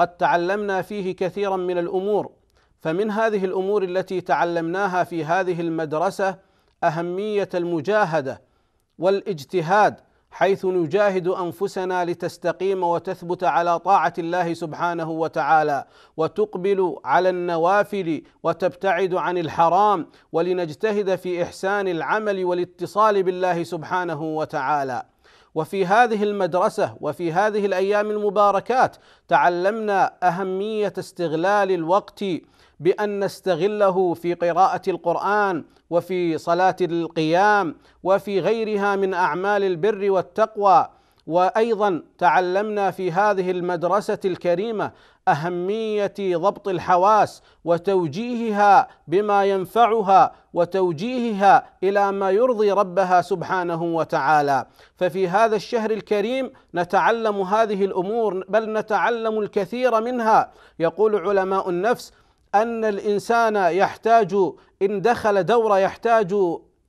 قد تعلمنا فيه كثيرا من الامور فمن هذه الامور التي تعلمناها في هذه المدرسه اهميه المجاهده والاجتهاد حيث نجاهد انفسنا لتستقيم وتثبت على طاعه الله سبحانه وتعالى وتقبل على النوافل وتبتعد عن الحرام ولنجتهد في احسان العمل والاتصال بالله سبحانه وتعالى وفي هذه المدرسه وفي هذه الايام المباركات تعلمنا اهميه استغلال الوقت بان نستغله في قراءه القران وفي صلاه القيام وفي غيرها من اعمال البر والتقوى وايضا تعلمنا في هذه المدرسه الكريمه اهميه ضبط الحواس وتوجيهها بما ينفعها وتوجيهها الى ما يرضي ربها سبحانه وتعالى ففي هذا الشهر الكريم نتعلم هذه الامور بل نتعلم الكثير منها يقول علماء النفس ان الانسان يحتاج ان دخل دوره يحتاج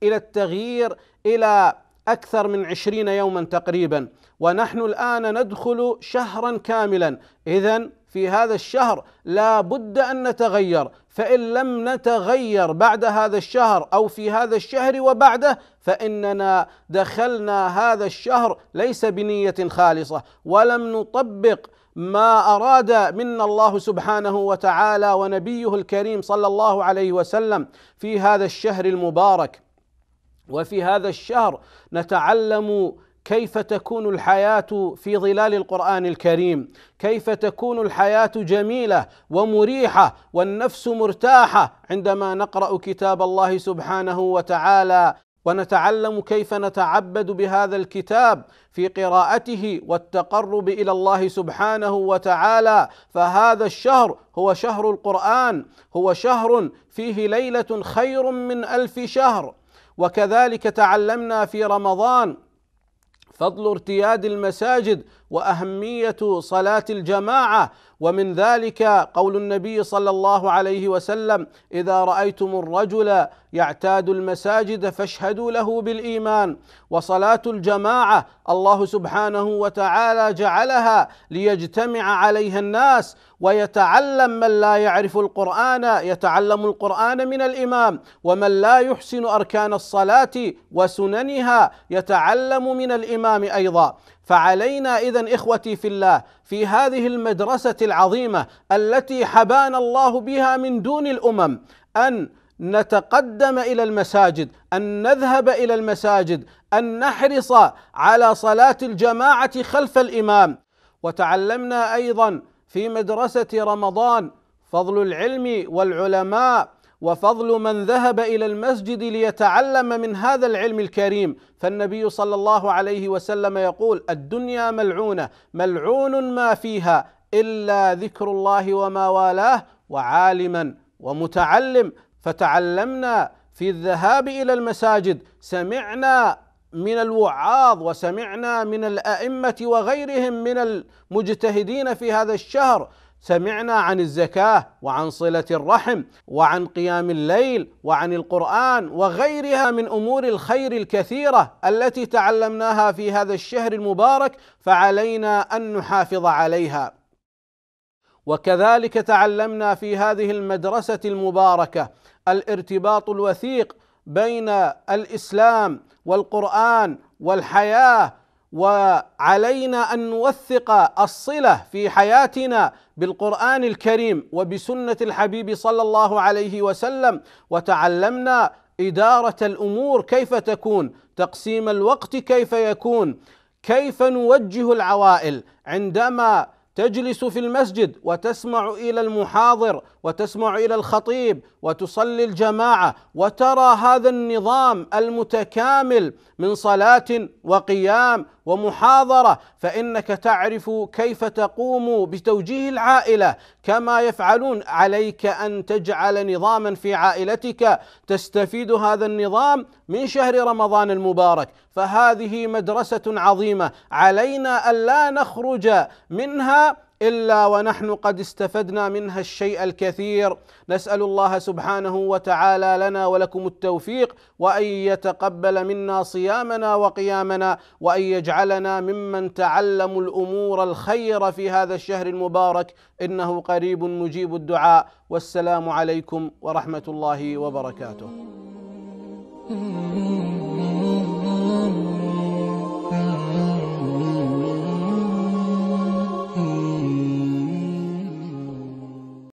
الى التغيير الى أكثر من عشرين يوما تقريبا ونحن الآن ندخل شهرا كاملا إذا في هذا الشهر لا بد أن نتغير فإن لم نتغير بعد هذا الشهر أو في هذا الشهر وبعده فإننا دخلنا هذا الشهر ليس بنية خالصة ولم نطبق ما اراد منا الله سبحانه وتعالى ونبيه الكريم صلى الله عليه وسلم في هذا الشهر المبارك وفي هذا الشهر نتعلم كيف تكون الحياه في ظلال القران الكريم كيف تكون الحياه جميله ومريحه والنفس مرتاحه عندما نقرا كتاب الله سبحانه وتعالى ونتعلم كيف نتعبد بهذا الكتاب في قراءته والتقرب الى الله سبحانه وتعالى فهذا الشهر هو شهر القران هو شهر فيه ليله خير من الف شهر وكذلك تعلمنا في رمضان فضل ارتياد المساجد واهميه صلاه الجماعه ومن ذلك قول النبي صلى الله عليه وسلم اذا رايتم الرجل يعتاد المساجد فاشهدوا له بالايمان وصلاه الجماعه الله سبحانه وتعالى جعلها ليجتمع عليها الناس ويتعلم من لا يعرف القران يتعلم القران من الامام ومن لا يحسن اركان الصلاه وسننها يتعلم من الامام ايضا فعلينا اذا اخوتي في الله في هذه المدرسه العظيمه التي حبانا الله بها من دون الامم ان نتقدم الى المساجد ان نذهب الى المساجد ان نحرص على صلاه الجماعه خلف الامام وتعلمنا ايضا في مدرسه رمضان فضل العلم والعلماء وفضل من ذهب الى المسجد ليتعلم من هذا العلم الكريم فالنبي صلى الله عليه وسلم يقول الدنيا ملعونه ملعون ما فيها الا ذكر الله وما والاه وعالما ومتعلم فتعلمنا في الذهاب الى المساجد سمعنا من الوعاظ وسمعنا من الائمه وغيرهم من المجتهدين في هذا الشهر سمعنا عن الزكاه وعن صله الرحم وعن قيام الليل وعن القران وغيرها من امور الخير الكثيره التي تعلمناها في هذا الشهر المبارك فعلينا ان نحافظ عليها وكذلك تعلمنا في هذه المدرسه المباركه الارتباط الوثيق بين الاسلام والقران والحياه وعلينا ان نوثق الصله في حياتنا بالقران الكريم وبسنه الحبيب صلى الله عليه وسلم وتعلمنا اداره الامور كيف تكون تقسيم الوقت كيف يكون كيف نوجه العوائل عندما تجلس في المسجد وتسمع الى المحاضر وتسمع الى الخطيب وتصلي الجماعه وترى هذا النظام المتكامل من صلاه وقيام ومحاضره فانك تعرف كيف تقوم بتوجيه العائله كما يفعلون عليك ان تجعل نظاما في عائلتك تستفيد هذا النظام من شهر رمضان المبارك فهذه مدرسه عظيمه علينا الا نخرج منها الا ونحن قد استفدنا منها الشيء الكثير نسال الله سبحانه وتعالى لنا ولكم التوفيق وان يتقبل منا صيامنا وقيامنا وان يجعلنا ممن تعلموا الامور الخير في هذا الشهر المبارك انه قريب مجيب الدعاء والسلام عليكم ورحمه الله وبركاته. Mm.